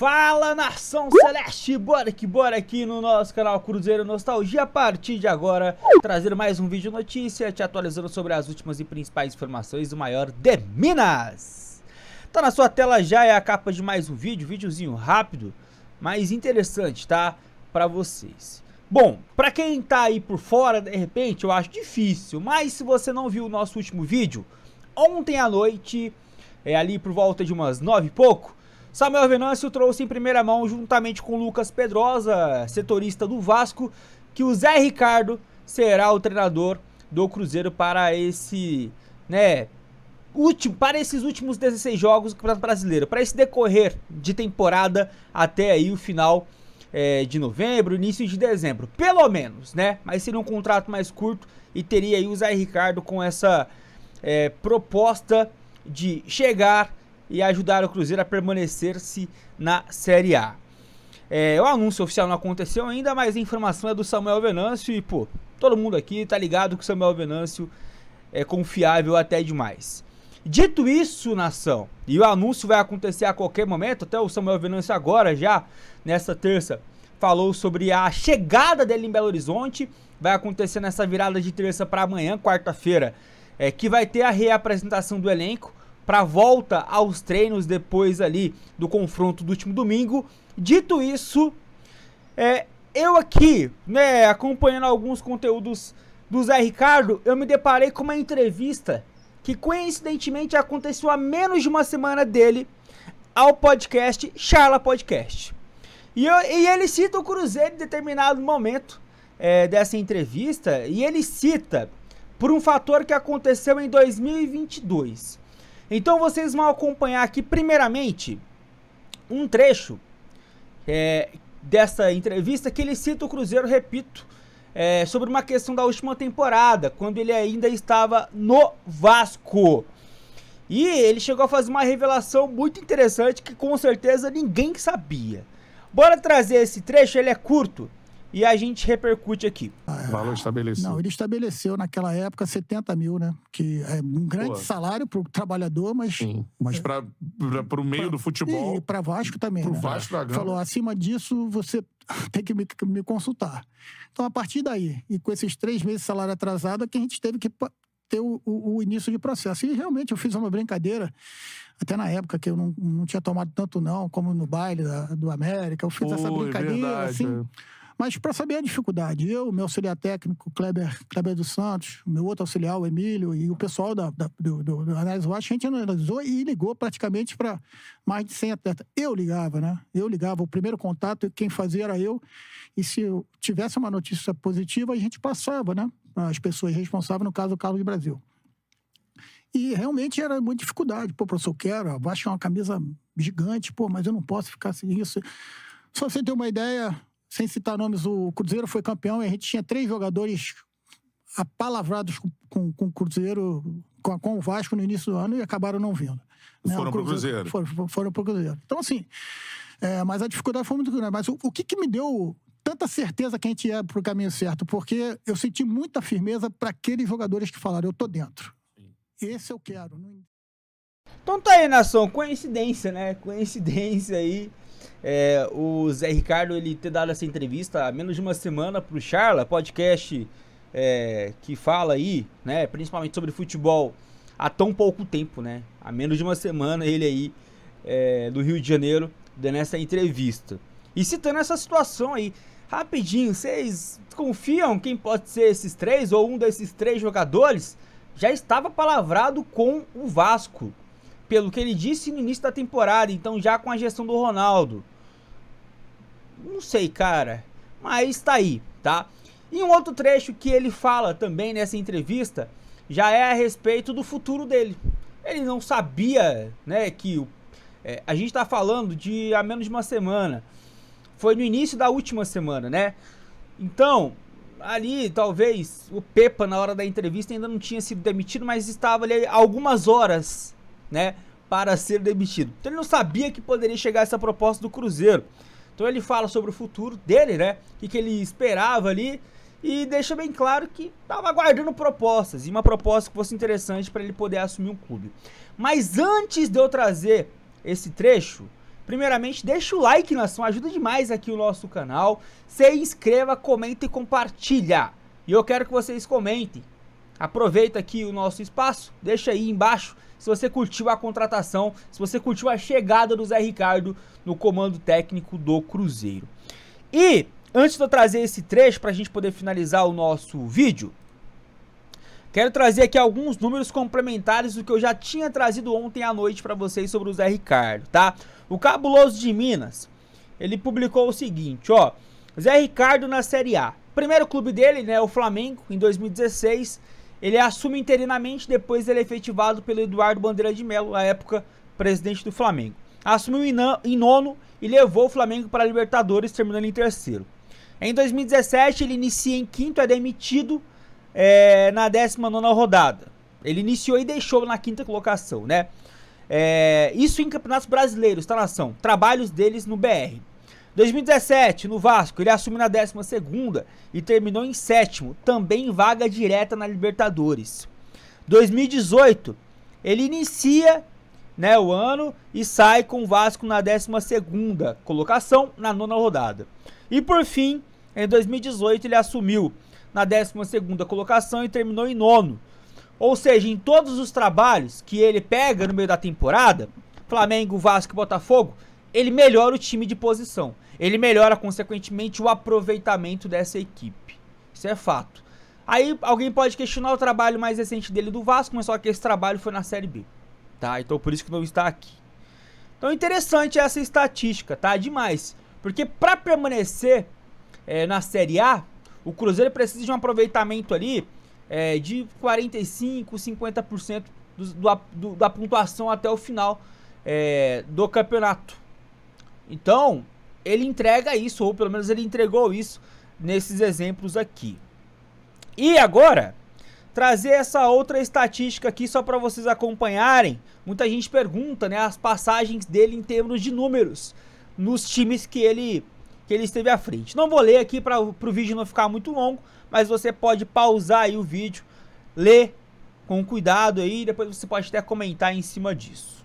Fala nação celeste, bora que bora aqui no nosso canal Cruzeiro Nostalgia A partir de agora, trazer mais um vídeo notícia Te atualizando sobre as últimas e principais informações do maior de Minas Tá na sua tela já, é a capa de mais um vídeo, videozinho rápido Mas interessante, tá? Pra vocês Bom, pra quem tá aí por fora, de repente, eu acho difícil Mas se você não viu o nosso último vídeo Ontem à noite, é ali por volta de umas nove e pouco Samuel Venâncio trouxe em primeira mão, juntamente com Lucas Pedrosa, setorista do Vasco, que o Zé Ricardo será o treinador do Cruzeiro para esse, né, último, para esses últimos 16 jogos do Campeonato Brasileiro, para esse decorrer de temporada até aí o final é, de novembro, início de dezembro, pelo menos, né? Mas seria um contrato mais curto e teria aí o Zé Ricardo com essa é, proposta de chegar e ajudar o Cruzeiro a permanecer-se na Série A. É, o anúncio oficial não aconteceu ainda, mas a informação é do Samuel Venâncio e, pô, todo mundo aqui tá ligado que o Samuel Venâncio é confiável até demais. Dito isso, nação, e o anúncio vai acontecer a qualquer momento, até o Samuel Venâncio agora já, nessa terça, falou sobre a chegada dele em Belo Horizonte, vai acontecer nessa virada de terça para amanhã, quarta-feira, é, que vai ter a reapresentação do elenco, para a volta aos treinos depois ali do confronto do último domingo. Dito isso, é, eu aqui, né, acompanhando alguns conteúdos do Zé Ricardo, eu me deparei com uma entrevista que coincidentemente aconteceu há menos de uma semana dele ao podcast Charla Podcast. E, eu, e ele cita o Cruzeiro em determinado momento é, dessa entrevista, e ele cita por um fator que aconteceu em 2022. Então vocês vão acompanhar aqui, primeiramente, um trecho é, dessa entrevista que ele cita o Cruzeiro, repito, é, sobre uma questão da última temporada, quando ele ainda estava no Vasco. E ele chegou a fazer uma revelação muito interessante que com certeza ninguém sabia. Bora trazer esse trecho, ele é curto e a gente repercute aqui. Ah, é. Valor estabelecido. Não, ele estabeleceu naquela época 70 mil, né? Que é um grande Pô. salário para o trabalhador, mas. Sim. Mas é, para o meio pra, do futebol. E para Vasco também. Para o né? Vasco da Gama. Falou: acima disso, você tem que me, me, consultar. Então, a partir daí, e com esses três meses de salário atrasado, é que a gente teve que ter o, o, o, início de processo. E realmente eu fiz uma brincadeira, até na época que eu não, não tinha tomado tanto, não, como no baile da, do América. Eu fiz Pô, essa brincadeira, é verdade, assim. É mas para saber a dificuldade, eu, meu auxiliar técnico, Kleber, Kleber dos Santos, meu outro auxiliar, o Emílio, e o pessoal da, da do, do, do Análise Watch, a gente analisou e ligou praticamente para mais de 100 atletas. Eu ligava, né? Eu ligava. O primeiro contato, quem fazia era eu. E se eu tivesse uma notícia positiva, a gente passava, né? As pessoas responsáveis, no caso, o Carlos Brasil. E realmente era muita dificuldade. Pô, professor, eu quero, eu acho uma camisa gigante, pô, mas eu não posso ficar sem isso. Só você ter uma ideia, sem citar nomes, o Cruzeiro foi campeão e a gente tinha três jogadores apalavrados com, com, com o Cruzeiro, com, com, o Vasco no início do ano e acabaram não vindo. Né? Foram para o Cruzeiro. Foram, foram para o Cruzeiro. Então, assim, é, mas a dificuldade foi muito grande. Mas o, o que, que me deu tanta certeza que a gente ia para o caminho certo? Porque eu senti muita firmeza para aqueles jogadores que falaram: eu tô dentro. Esse eu quero. Então tá aí, nação. Coincidência, né? Coincidência aí é, o Zé Ricardo ele ter dado essa entrevista há menos de uma semana para o Charla, podcast é, que fala aí, né, principalmente sobre futebol, há tão pouco tempo, né? Há menos de uma semana ele aí é, do Rio de Janeiro dando essa entrevista. E citando essa situação aí, rapidinho, vocês confiam quem pode ser esses três ou um desses três jogadores? Já estava palavrado com o Vasco pelo que ele disse no início da temporada, então já com a gestão do Ronaldo. Não sei, cara, mas tá aí, tá? E um outro trecho que ele fala também nessa entrevista já é a respeito do futuro dele. Ele não sabia, né, que o, é, a gente está falando de há menos de uma semana. Foi no início da última semana, né? Então, ali talvez o Pepa na hora da entrevista ainda não tinha sido demitido, mas estava ali algumas horas né, para ser demitido. Então ele não sabia que poderia chegar essa proposta do Cruzeiro. Então ele fala sobre o futuro dele, né, o que, que ele esperava ali e deixa bem claro que estava aguardando propostas e uma proposta que fosse interessante para ele poder assumir um clube. Mas antes de eu trazer esse trecho, primeiramente deixa o like na ação, ajuda demais aqui o nosso canal. Se inscreva, comenta e compartilha. E eu quero que vocês comentem. Aproveita aqui o nosso espaço, deixa aí embaixo se você curtiu a contratação, se você curtiu a chegada do Zé Ricardo no comando técnico do Cruzeiro. E antes de eu trazer esse trecho para a gente poder finalizar o nosso vídeo, quero trazer aqui alguns números complementares do que eu já tinha trazido ontem à noite para vocês sobre o Zé Ricardo, tá? O Cabuloso de Minas, ele publicou o seguinte, ó, Zé Ricardo na Série A. Primeiro clube dele, né, o Flamengo, em 2016, ele assume interinamente, depois ele é efetivado pelo Eduardo Bandeira de Melo, à época presidente do Flamengo. Assumiu em nono e levou o Flamengo para a Libertadores, terminando em terceiro. Em 2017, ele inicia em quinto, é demitido é, na 19 rodada. Ele iniciou e deixou na quinta colocação, né? É, isso em campeonatos brasileiros, tá nação? Trabalhos deles no BR. 2017, no Vasco, ele assume na 12 e terminou em sétimo, também vaga direta na Libertadores. 2018, ele inicia né, o ano e sai com o Vasco na 12 colocação, na nona rodada. E por fim, em 2018, ele assumiu na 12 colocação e terminou em nono. Ou seja, em todos os trabalhos que ele pega no meio da temporada, Flamengo, Vasco e Botafogo, ele melhora o time de posição. Ele melhora, consequentemente, o aproveitamento dessa equipe. Isso é fato. Aí alguém pode questionar o trabalho mais recente dele do Vasco, mas só que esse trabalho foi na Série B. Tá? Então por isso que não está aqui. Então interessante essa estatística, tá? Demais. Porque para permanecer é, na Série A, o Cruzeiro precisa de um aproveitamento ali é, de 45, 50% do, do, do, da pontuação até o final é, do campeonato. Então, ele entrega isso, ou pelo menos ele entregou isso nesses exemplos aqui. E agora, trazer essa outra estatística aqui só para vocês acompanharem. Muita gente pergunta, né, as passagens dele em termos de números nos times que ele que ele esteve à frente. Não vou ler aqui para o vídeo não ficar muito longo, mas você pode pausar aí o vídeo, ler com cuidado aí, depois você pode até comentar em cima disso.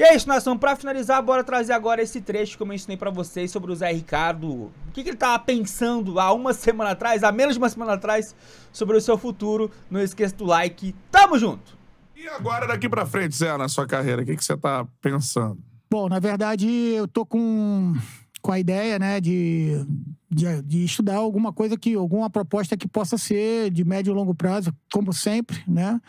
E é isso, nação. Pra finalizar, bora trazer agora esse trecho que eu mencionei pra vocês sobre o Zé Ricardo. O que, que ele tava pensando há uma semana atrás, há menos de uma semana atrás, sobre o seu futuro. Não esqueça do like. Tamo junto! E agora daqui pra frente, Zé, na sua carreira, o que, que você tá pensando? Bom, na verdade, eu tô com com a ideia, né, de, de, de, estudar alguma coisa que, alguma proposta que possa ser de médio e longo prazo, como sempre, né?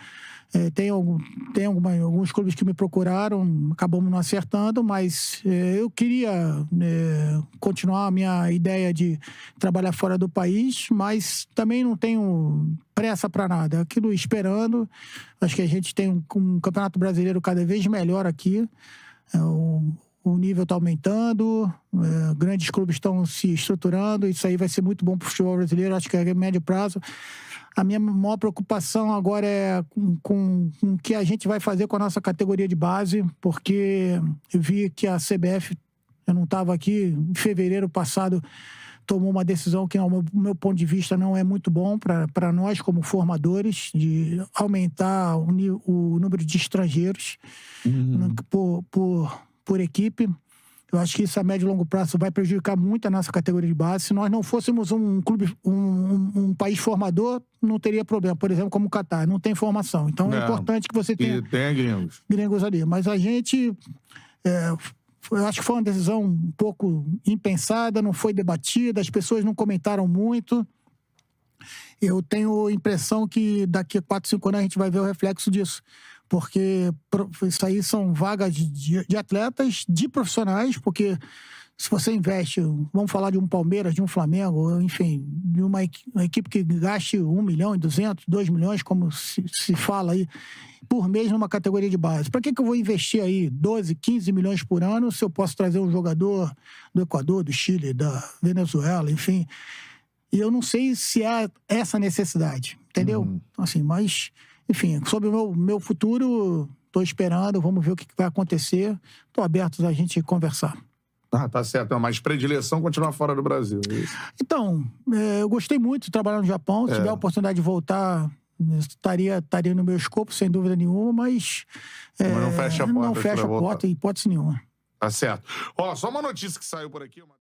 É, tem algum, tem alguma, alguns clubes que me procuraram, acabamos não acertando, mas é, eu queria é, continuar a minha ideia de trabalhar fora do país, mas também não tenho pressa para nada. Aquilo esperando, acho que a gente tem um, um campeonato brasileiro cada vez melhor aqui. É, o, o nível está aumentando, é, grandes clubes estão se estruturando, isso aí vai ser muito bom para o futebol brasileiro, acho que é médio prazo. A minha maior preocupação agora é com, com, com, o que a gente vai fazer com a nossa categoria de base, porque eu vi que a CBF, eu não estava aqui, em fevereiro passado, tomou uma decisão que, no meu, meu ponto de vista, não é muito bom para nós, como formadores, de aumentar o, o número de estrangeiros uhum. por, por por equipe. Eu acho que isso a médio e longo prazo vai prejudicar muito a nossa categoria de base. Se nós não fôssemos um clube, um, um, um país formador, não teria problema. Por exemplo, como o Catar, não tem formação. Então é não, é importante que você tenha. E tem gringos. Gringos ali. Mas a gente. É, eu acho que foi uma decisão um pouco impensada, não foi debatida, as pessoas não comentaram muito. Eu tenho a impressão que daqui a 4, 5 anos a gente vai ver o reflexo disso porque isso aí são vagas de, de atletas, de profissionais, porque se você investe, vamos falar de um Palmeiras, de um Flamengo, enfim, de uma equipe que gaste 1 milhão e 200, 2 milhões, como se, se fala aí, por mês numa categoria de base. Para que, que eu vou investir aí 12, 15 milhões por ano se eu posso trazer um jogador do Equador, do Chile, da Venezuela, enfim? E eu não sei se há é essa necessidade, entendeu? Uhum. Assim, mas enfim, sobre o meu, meu futuro, estou esperando, vamos ver o que vai acontecer. Estou aberto a gente conversar. Ah, tá certo. Mas predileção continuar fora do Brasil. É isso. Então, é, eu gostei muito de trabalhar no Japão. Se é. tiver a oportunidade de voltar, né, estaria, estaria no meu escopo, sem dúvida nenhuma, mas. É, mas não fecha a porta. Não fecha a porta, voltar. hipótese nenhuma. Tá certo. Ó, só uma notícia que saiu por aqui. Uma...